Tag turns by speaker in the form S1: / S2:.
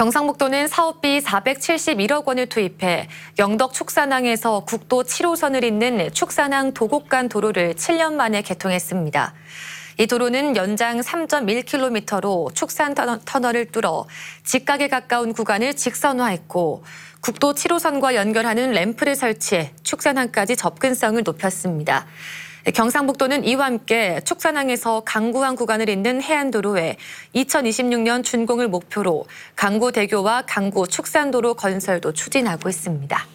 S1: 경상북도는 사업비 471억 원을 투입해 영덕 축산항에서 국도 7호선을 잇는 축산항 도곡간 도로를 7년 만에 개통했습니다. 이 도로는 연장 3.1km로 축산 터널을 뚫어 직각에 가까운 구간을 직선화했고 국도 7호선과 연결하는 램프를 설치해 축산항까지 접근성을 높였습니다. 네, 경상북도는 이와 함께 축산항에서 강구항 구간을 잇는 해안도로에 2026년 준공을 목표로 강구대교와 강구 축산도로 건설도 추진하고 있습니다.